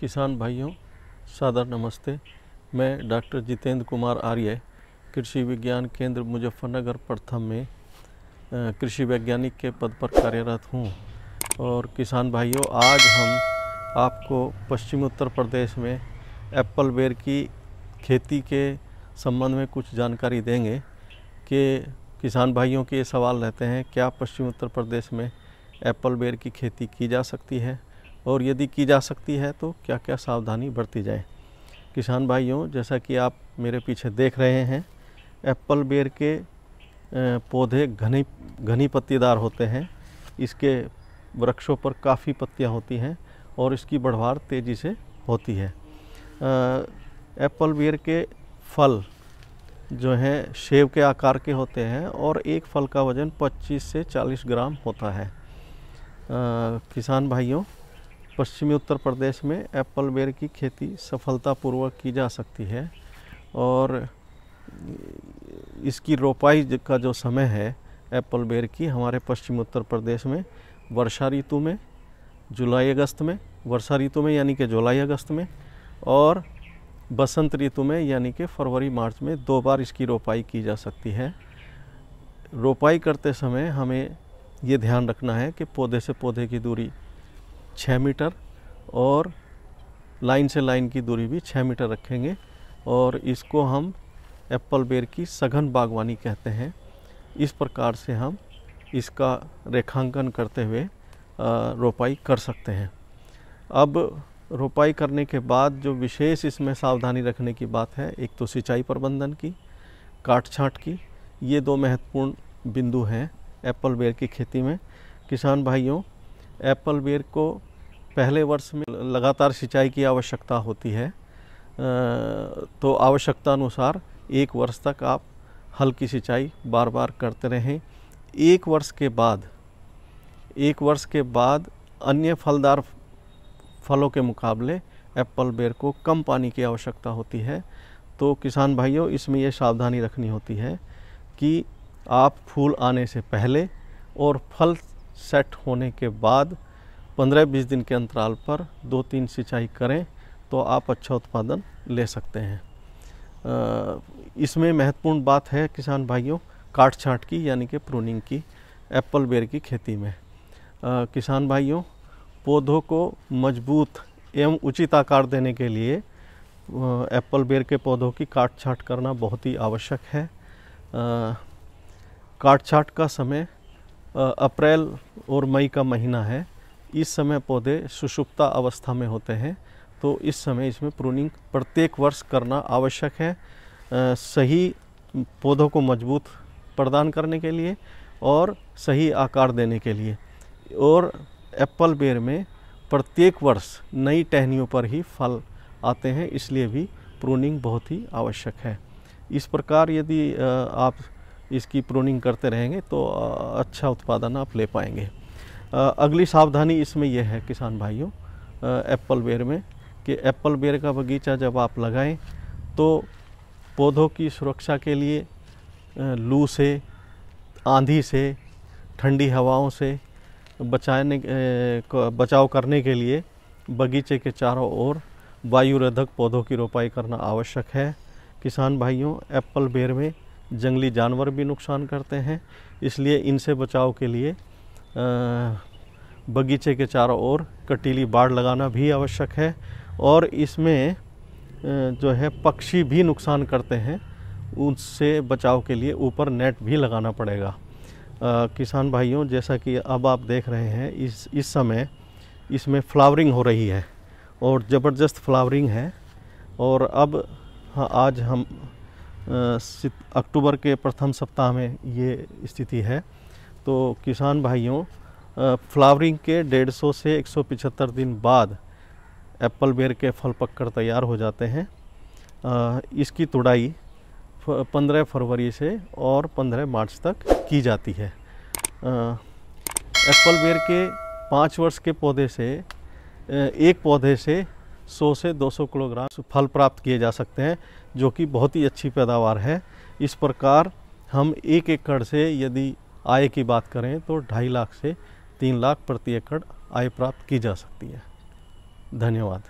किसान भाइयों सादर नमस्ते मैं डॉक्टर जितेंद्र कुमार आर्य कृषि विज्ञान केंद्र मुजफ्फरनगर प्रथम में कृषि वैज्ञानिक के पद पर कार्यरत हूँ और किसान भाइयों आज हम आपको पश्चिम उत्तर प्रदेश में एप्पल बेर की खेती के संबंध में कुछ जानकारी देंगे कि किसान भाइयों के ये सवाल रहते हैं क्या पश्चिम उत्तर प्रदेश में एप्पल बेर की खेती की जा सकती है और यदि की जा सकती है तो क्या क्या सावधानी बरती जाए किसान भाइयों जैसा कि आप मेरे पीछे देख रहे हैं एप्पल बेर के पौधे घनी घनी पत्तीदार होते हैं इसके वृक्षों पर काफ़ी पत्तियां होती हैं और इसकी बढ़वार तेज़ी से होती है एप्पल बेर के फल जो हैं शेव के आकार के होते हैं और एक फल का वज़न 25 से 40 ग्राम होता है आ, किसान भाइयों पश्चिमी उत्तर प्रदेश में एप्पल बेर की खेती सफलतापूर्वक की जा सकती है और इसकी रोपाई का जो समय है एप्पल बेर की हमारे पश्चिमी उत्तर प्रदेश में वर्षा ऋतु में जुलाई अगस्त में वर्षा ऋतु में यानी कि जुलाई अगस्त में और बसंत ऋतु में यानी कि फरवरी मार्च में दो बार इसकी रोपाई की जा सकती है रोपाई करते समय हमें ये ध्यान रखना है कि पौधे से पौधे की दूरी छः मीटर और लाइन से लाइन की दूरी भी छः मीटर रखेंगे और इसको हम एप्पल बेर की सघन बागवानी कहते हैं इस प्रकार से हम इसका रेखांकन करते हुए रोपाई कर सकते हैं अब रोपाई करने के बाद जो विशेष इसमें सावधानी रखने की बात है एक तो सिंचाई प्रबंधन की काट छाँट की ये दो महत्वपूर्ण बिंदु हैं एप्पल बेर की खेती में किसान भाइयों एप्पल बेर को पहले वर्ष में लगातार सिंचाई की आवश्यकता होती है तो आवश्यकता अनुसार एक वर्ष तक आप हल्की सिंचाई बार बार करते रहें एक वर्ष के बाद एक वर्ष के बाद अन्य फलदार फलों के मुकाबले एप्पल बेर को कम पानी की आवश्यकता होती है तो किसान भाइयों इसमें यह सावधानी रखनी होती है कि आप फूल आने से पहले और फल सेट होने के बाद पंद्रह बीस दिन के अंतराल पर दो तीन सिंचाई करें तो आप अच्छा उत्पादन ले सकते हैं इसमें महत्वपूर्ण बात है किसान भाइयों काट छाँट की यानी कि प्रूनिंग की एप्पल बेर की खेती में आ, किसान भाइयों पौधों को मजबूत एवं उचित आकार देने के लिए एप्पल बेर के पौधों की काट छाँट करना बहुत ही आवश्यक है आ, काट छाँट का समय अप्रैल और मई का महीना है इस समय पौधे सुषुप्ता अवस्था में होते हैं तो इस समय इसमें प्रूनिंग प्रत्येक वर्ष करना आवश्यक है सही पौधों को मजबूत प्रदान करने के लिए और सही आकार देने के लिए और एप्पल बेर में प्रत्येक वर्ष नई टहनियों पर ही फल आते हैं इसलिए भी प्रूनिंग बहुत ही आवश्यक है इस प्रकार यदि आप इसकी प्रूनिंग करते रहेंगे तो अच्छा उत्पादन आप ले पाएंगे अगली सावधानी इसमें यह है किसान भाइयों एप्पल बेर में कि एप्पल बेर का बगीचा जब आप लगाएं तो पौधों की सुरक्षा के लिए लू से आंधी से ठंडी हवाओं से बचाने बचाव करने के लिए बगीचे के चारों ओर वायुरोधक पौधों की रोपाई करना आवश्यक है किसान भाइयों एप्पल बेर में जंगली जानवर भी नुकसान करते हैं इसलिए इनसे बचाव के लिए बगीचे के चारों ओर कटीली बाड़ लगाना भी आवश्यक है और इसमें जो है पक्षी भी नुकसान करते हैं उनसे बचाव के लिए ऊपर नेट भी लगाना पड़ेगा आ, किसान भाइयों जैसा कि अब आप देख रहे हैं इस इस समय इसमें फ्लावरिंग हो रही है और ज़बरदस्त फ्लावरिंग है और अब हाँ, आज हम अक्टूबर के प्रथम सप्ताह में ये स्थिति है तो किसान भाइयों फ्लावरिंग के 150 से 175 दिन बाद एप्पल बेर के फल पककर तैयार हो जाते हैं इसकी तुड़ाई 15 फरवरी से और 15 मार्च तक की जाती है एप्पल बेर के पाँच वर्ष के पौधे से एक पौधे से 100 से 200 किलोग्राम फल प्राप्त किए जा सकते हैं जो कि बहुत ही अच्छी पैदावार है इस प्रकार हम एक एकड़ से यदि आय की बात करें तो ढाई लाख से तीन लाख प्रति एकड़ आय प्राप्त की जा सकती है धन्यवाद